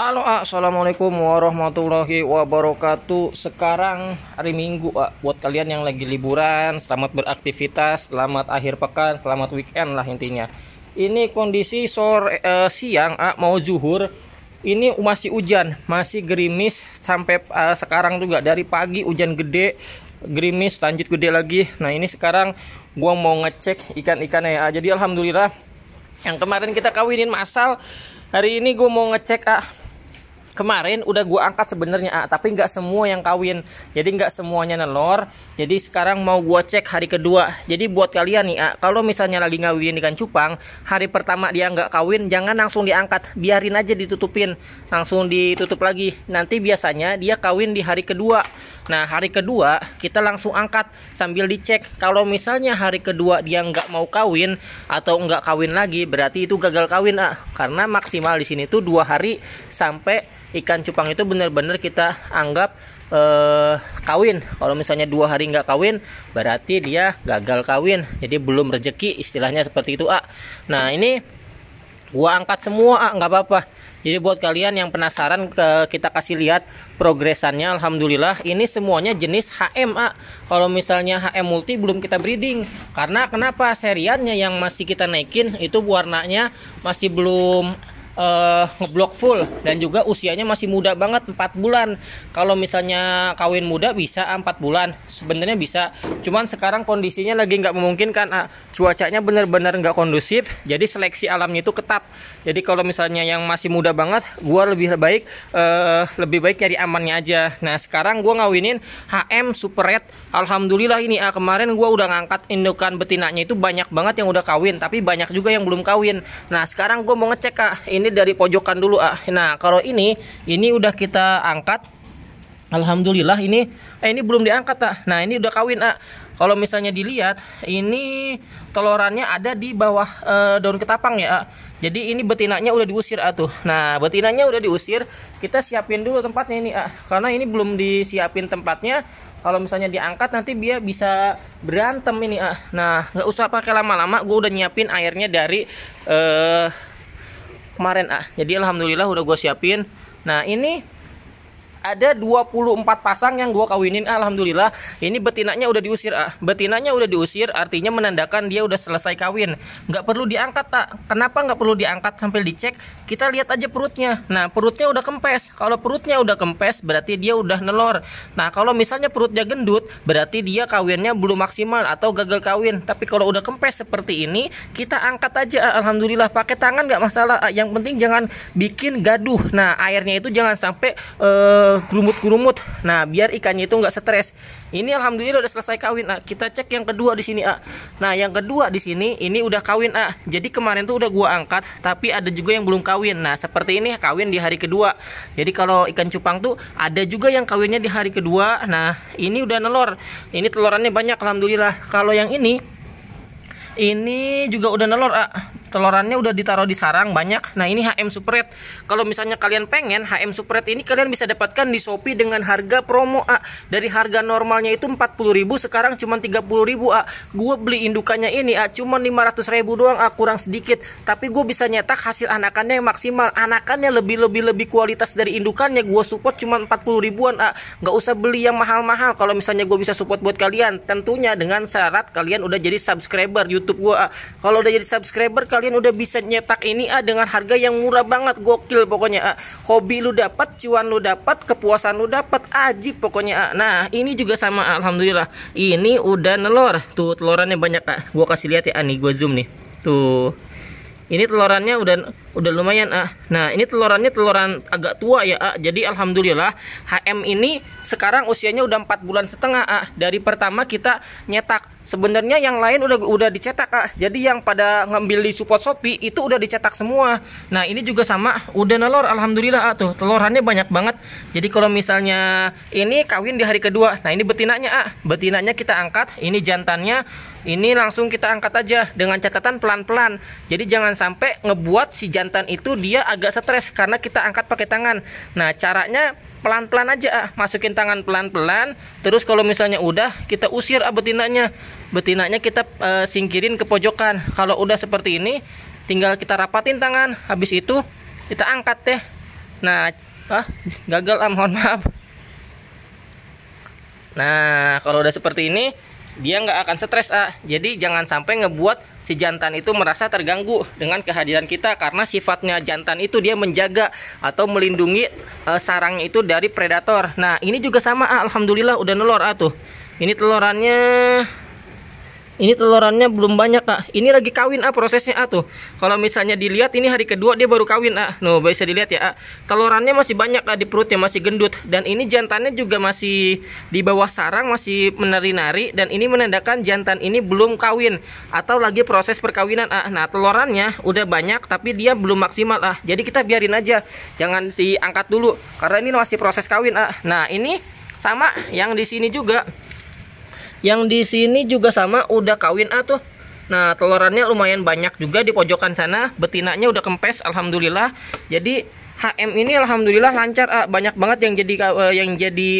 Halo Assalamualaikum warahmatullahi wabarakatuh Sekarang hari Minggu A. Buat kalian yang lagi liburan Selamat beraktivitas Selamat akhir pekan Selamat weekend lah intinya Ini kondisi sore eh, siang A, Mau zuhur ini masih hujan, masih gerimis sampai eh, sekarang juga dari pagi hujan gede, gerimis lanjut gede lagi. Nah, ini sekarang gua mau ngecek ikan-ikannya ya. Jadi alhamdulillah yang kemarin kita kawinin masal, hari ini gue mau ngecek ah kemarin udah gue angkat sebenarnya tapi nggak semua yang kawin jadi nggak semuanya nelor jadi sekarang mau gue cek hari kedua jadi buat kalian nih ah, kalau misalnya lagi ngawinin ikan cupang hari pertama dia nggak kawin jangan langsung diangkat biarin aja ditutupin langsung ditutup lagi nanti biasanya dia kawin di hari kedua nah hari kedua kita langsung angkat sambil dicek kalau misalnya hari kedua dia nggak mau kawin atau nggak kawin lagi berarti itu gagal kawin ah karena maksimal di sini tuh dua hari sampai ikan cupang itu benar-benar kita anggap eh, kawin. Kalau misalnya dua hari nggak kawin, berarti dia gagal kawin. Jadi belum rezeki, istilahnya seperti itu A. Nah ini gua angkat semua A, nggak apa-apa. Jadi buat kalian yang penasaran ke kita kasih lihat progresannya alhamdulillah ini semuanya jenis HM A. Kalau misalnya HM multi belum kita breeding karena kenapa seriannya yang masih kita naikin itu warnanya masih belum uh, ngeblok full dan juga usianya masih muda banget 4 bulan. Kalau misalnya kawin muda bisa 4 ah, bulan. Sebenarnya bisa. Cuman sekarang kondisinya lagi nggak memungkinkan. Ah, cuacanya benar-benar nggak kondusif. Jadi seleksi alamnya itu ketat. Jadi kalau misalnya yang masih muda banget, gua lebih baik uh, lebih baik nyari amannya aja. Nah, sekarang gua ngawinin HM Super Red. Alhamdulillah ini ah kemarin gua udah ngangkat indukan betinanya itu banyak banget yang udah kawin, tapi banyak juga yang belum kawin. Nah, sekarang gue mau ngecek Kak, ah, ini ini dari pojokan dulu ah. Nah kalau ini ini udah kita angkat. Alhamdulillah ini eh, ini belum diangkat ah. Nah ini udah kawin ah. Kalau misalnya dilihat ini telorannya ada di bawah eh, daun ketapang ya ah. Jadi ini betinanya udah diusir ah Nah betinanya udah diusir kita siapin dulu tempatnya ini ah. Karena ini belum disiapin tempatnya kalau misalnya diangkat nanti dia bisa berantem ini ah nah nggak usah pakai lama-lama gue udah nyiapin airnya dari eh kemarin ah jadi alhamdulillah udah gue siapin nah ini ada 24 pasang yang gue kawinin alhamdulillah ini betinanya udah diusir ah betinanya udah diusir artinya menandakan dia udah selesai kawin nggak perlu diangkat tak kenapa nggak perlu diangkat sampai dicek kita lihat aja perutnya nah perutnya udah kempes kalau perutnya udah kempes berarti dia udah nelor nah kalau misalnya perutnya gendut berarti dia kawinnya belum maksimal atau gagal kawin tapi kalau udah kempes seperti ini kita angkat aja ah. alhamdulillah pakai tangan nggak masalah ah. yang penting jangan bikin gaduh nah airnya itu jangan sampai eh, kerumut-kerumut. Uh, nah, biar ikannya itu nggak stres. Ini alhamdulillah udah selesai kawin. Nah, kita cek yang kedua di sini, A. Nah, yang kedua di sini ini udah kawin, A. Jadi kemarin tuh udah gua angkat, tapi ada juga yang belum kawin. Nah, seperti ini kawin di hari kedua. Jadi kalau ikan cupang tuh ada juga yang kawinnya di hari kedua. Nah, ini udah nelor. Ini telurannya banyak alhamdulillah. Kalau yang ini ini juga udah nelor, A telorannya udah ditaruh di sarang banyak. Nah, ini HM Supret. Kalau misalnya kalian pengen HM Supret ini kalian bisa dapatkan di Shopee dengan harga promo A. Dari harga normalnya itu 40.000 sekarang cuma 30.000 A. Gue beli indukannya ini A cuma 500.000 doang A kurang sedikit. Tapi gue bisa nyetak hasil anakannya yang maksimal. Anakannya lebih-lebih lebih kualitas dari indukannya. Gue support cuma 40 ribuan A. Gak usah beli yang mahal-mahal kalau misalnya gue bisa support buat kalian. Tentunya dengan syarat kalian udah jadi subscriber YouTube gue Kalau udah jadi subscriber kalian kalian udah bisa nyetak ini ah dengan harga yang murah banget gokil pokoknya ah. hobi lu dapat cuan lu dapat kepuasan lu dapat ah, pokoknya ah. nah ini juga sama alhamdulillah ini udah nelor tuh telurannya banyak ah gua kasih lihat ya ah, nih gua zoom nih tuh ini telurannya udah udah lumayan ah nah ini telurannya teloran agak tua ya ah jadi alhamdulillah HM ini sekarang usianya udah empat bulan setengah ah dari pertama kita nyetak sebenarnya yang lain udah udah dicetak kak jadi yang pada ngambil di support Shopee itu udah dicetak semua nah ini juga sama udah nelor alhamdulillah ah, tuh telurannya banyak banget jadi kalau misalnya ini kawin di hari kedua nah ini betinanya ah betinanya kita angkat ini jantannya ini langsung kita angkat aja dengan catatan pelan-pelan jadi jangan sampai ngebuat si jantan itu dia agak stres karena kita angkat pakai tangan nah caranya pelan-pelan aja ah. masukin tangan pelan-pelan terus kalau misalnya udah kita usir ah betinanya betinanya kita e, singkirin ke pojokan kalau udah seperti ini tinggal kita rapatin tangan habis itu kita angkat deh nah ah gagal ah mohon maaf nah kalau udah seperti ini dia nggak akan stres ah jadi jangan sampai ngebuat si jantan itu merasa terganggu dengan kehadiran kita karena sifatnya jantan itu dia menjaga atau melindungi e, sarangnya itu dari predator nah ini juga sama ah alhamdulillah udah nelor ah tuh ini telurannya ini telurannya belum banyak, Kak. Ini lagi kawin, ah prosesnya, ah tuh. Kalau misalnya dilihat ini hari kedua dia baru kawin, ah. Nuh bisa dilihat ya, ah. Telurannya masih banyak, ah, di perutnya masih gendut dan ini jantannya juga masih di bawah sarang masih menari-nari dan ini menandakan jantan ini belum kawin atau lagi proses perkawinan, ah. Nah, telurannya udah banyak tapi dia belum maksimal, ah. Jadi kita biarin aja. Jangan si angkat dulu karena ini masih proses kawin, ah. Nah, ini sama yang di sini juga yang di sini juga sama udah kawin A ah, tuh. Nah, telurannya lumayan banyak juga di pojokan sana. Betinanya udah kempes alhamdulillah. Jadi HM ini alhamdulillah lancar A. Ah. Banyak banget yang jadi eh, yang jadi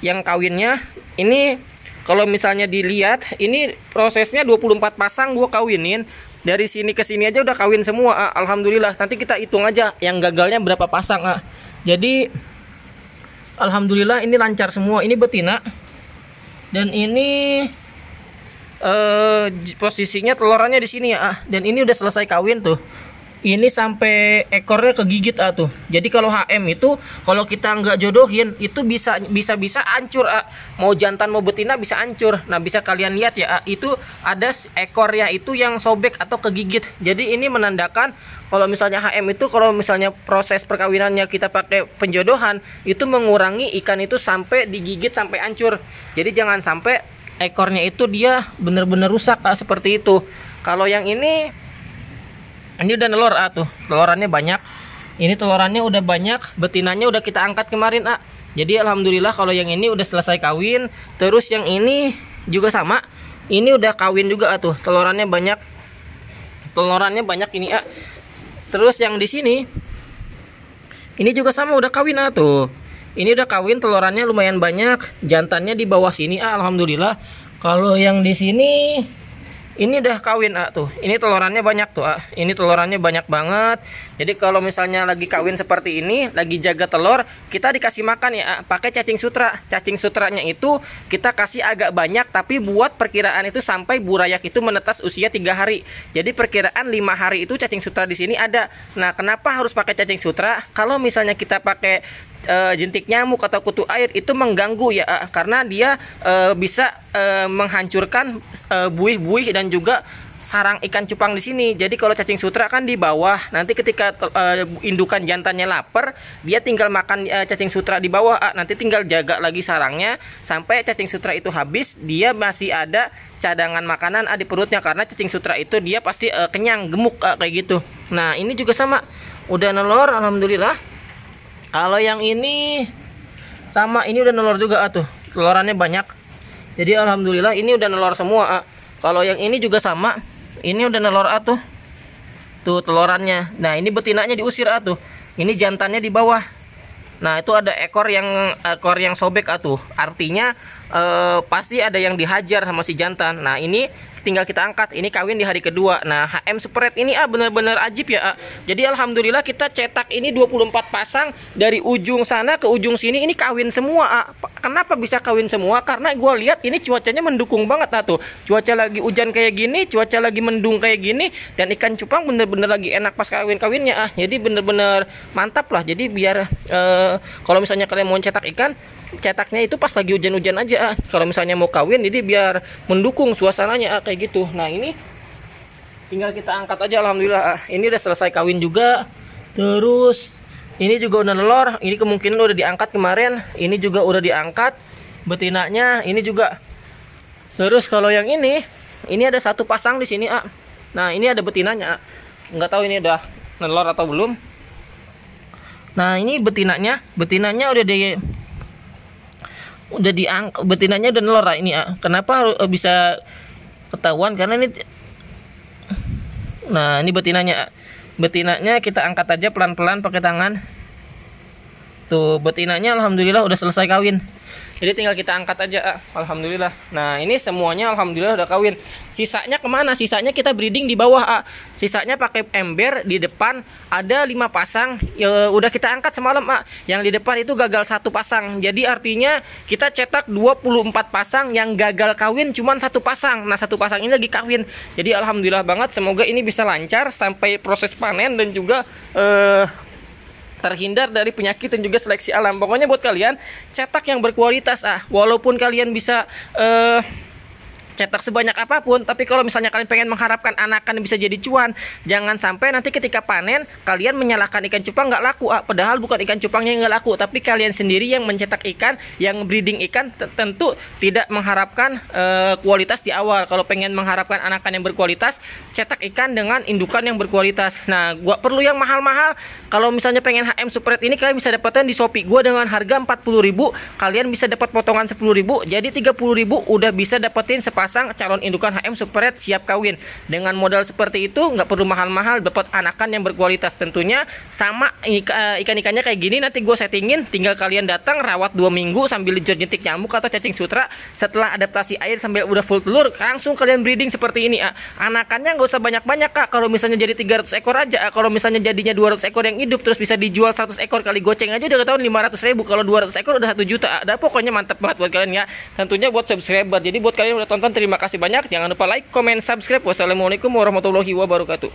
yang kawinnya. Ini kalau misalnya dilihat ini prosesnya 24 pasang gua kawinin. Dari sini ke sini aja udah kawin semua A. Ah. Alhamdulillah. Nanti kita hitung aja yang gagalnya berapa pasang A. Jadi alhamdulillah ini lancar semua. Ini betina dan ini uh, posisinya telurannya di sini ya ah. dan ini udah selesai kawin tuh ini sampai ekornya kegigit ah tuh. Jadi kalau HM itu kalau kita nggak jodohin itu bisa bisa bisa hancur ah. mau jantan mau betina bisa ancur. Nah bisa kalian lihat ya ah, itu ada ekornya itu yang sobek atau kegigit. Jadi ini menandakan kalau misalnya HM itu kalau misalnya proses perkawinannya kita pakai penjodohan itu mengurangi ikan itu sampai digigit sampai ancur. Jadi jangan sampai ekornya itu dia benar-benar rusak ah, seperti itu. Kalau yang ini ini udah nelor ah tuh telurannya banyak ini telurannya udah banyak betinanya udah kita angkat kemarin A jadi alhamdulillah kalau yang ini udah selesai kawin terus yang ini juga sama ini udah kawin juga ah tuh telorannya banyak telurannya banyak ini A terus yang di sini ini juga sama udah kawin ah tuh ini udah kawin telurannya lumayan banyak jantannya di bawah sini A alhamdulillah kalau yang di sini ini udah kawin ah, tuh ini telurannya banyak tuh ah. ini telurannya banyak banget jadi kalau misalnya lagi kawin seperti ini lagi jaga telur kita dikasih makan ya ah. pakai cacing sutra cacing sutranya itu kita kasih agak banyak tapi buat perkiraan itu sampai burayak itu menetas usia tiga hari jadi perkiraan lima hari itu cacing sutra di sini ada nah kenapa harus pakai cacing sutra kalau misalnya kita pakai uh, jentik nyamuk atau kutu air itu mengganggu ya eh, karena dia uh, bisa uh, menghancurkan buih-buih dan juga sarang ikan cupang di sini. Jadi kalau cacing sutra kan di bawah. Nanti ketika uh, indukan jantannya lapar, dia tinggal makan uh, cacing sutra di bawah. Uh, nanti tinggal jaga lagi sarangnya sampai cacing sutra itu habis, dia masih ada cadangan makanan uh, di perutnya karena cacing sutra itu dia pasti uh, kenyang, gemuk uh, kayak gitu. Nah, ini juga sama. Udah nelor alhamdulillah kalau yang ini sama ini udah nelor juga atuh, tuh telorannya banyak jadi alhamdulillah ini udah nelor semua ah. kalau yang ini juga sama ini udah nelor atuh, tuh tuh telorannya nah ini betinanya diusir atuh, ah, ini jantannya di bawah Nah itu ada ekor yang ekor yang sobek atuh. Ah, Artinya eh, pasti ada yang dihajar sama si jantan. Nah ini tinggal kita angkat ini kawin di hari kedua nah HM spread ini ah bener-bener ajib ya ah. jadi alhamdulillah kita cetak ini 24 pasang dari ujung sana ke ujung sini ini kawin semua ah. kenapa bisa kawin semua karena gue lihat ini cuacanya mendukung banget ah, tuh cuaca lagi hujan kayak gini cuaca lagi mendung kayak gini dan ikan cupang bener-bener lagi enak pas kawin-kawinnya ah jadi bener-bener mantap lah jadi biar eh, kalau misalnya kalian mau cetak ikan cetaknya itu pas lagi hujan-hujan aja kalau misalnya mau kawin jadi biar mendukung suasananya ah, kayak gitu nah ini tinggal kita angkat aja alhamdulillah ah, ini udah selesai kawin juga terus ini juga udah nelor ini kemungkinan udah diangkat kemarin ini juga udah diangkat betinanya ini juga terus kalau yang ini ini ada satu pasang di sini ah. nah ini ada betinanya ah. nggak tahu ini udah nelor atau belum nah ini betinanya betinanya udah di udah diang betinanya udah nelor ah, ini ya. Kenapa harus eh, bisa ketahuan? Karena ini Nah, ini betinanya. Betinanya kita angkat aja pelan-pelan pakai tangan. Tuh betinanya alhamdulillah udah selesai kawin. Jadi tinggal kita angkat aja, ah, alhamdulillah. Nah, ini semuanya alhamdulillah udah kawin. Sisanya kemana? Sisanya kita breeding di bawah, ah. Sisanya pakai ember di depan ada lima pasang. Ya, udah kita angkat semalam, ah. Yang di depan itu gagal satu pasang. Jadi artinya kita cetak 24 pasang yang gagal kawin cuman satu pasang. Nah, satu pasang ini lagi kawin. Jadi alhamdulillah banget semoga ini bisa lancar sampai proses panen dan juga eh terhindar dari penyakit dan juga seleksi alam. Pokoknya buat kalian cetak yang berkualitas ah, walaupun kalian bisa uh, cetak sebanyak apapun, tapi kalau misalnya kalian pengen mengharapkan anakan bisa jadi cuan, jangan sampai nanti ketika panen kalian menyalahkan ikan cupang nggak laku. Ah, padahal bukan ikan cupangnya nggak laku, tapi kalian sendiri yang mencetak ikan, yang breeding ikan tentu tidak mengharapkan e, kualitas di awal. Kalau pengen mengharapkan anakan yang berkualitas, cetak ikan dengan indukan yang berkualitas. Nah, gua perlu yang mahal-mahal. Kalau misalnya pengen HM superet ini kalian bisa dapetin di Shopee gua dengan harga 40.000, kalian bisa dapat potongan 10.000, jadi 30.000 udah bisa dapetin sepasang pasang calon indukan HM Superet siap kawin. Dengan modal seperti itu nggak perlu mahal-mahal dapat anakan yang berkualitas tentunya sama eh, ikan-ikannya kayak gini nanti gue settingin tinggal kalian datang rawat dua minggu sambil jentik nyamuk atau cacing sutra setelah adaptasi air sambil udah full telur langsung kalian breeding seperti ini ah. anakannya nggak usah banyak-banyak kak ah. kalau misalnya jadi 300 ekor aja ah. kalau misalnya jadinya 200 ekor yang hidup terus bisa dijual 100 ekor kali goceng aja udah ketahuan 500 ribu kalau 200 ekor udah 1 juta ada ah. pokoknya mantap banget buat kalian ya tentunya buat subscriber jadi buat kalian udah tonton Terima kasih banyak. Jangan lupa like, comment, subscribe. Wassalamualaikum warahmatullahi wabarakatuh.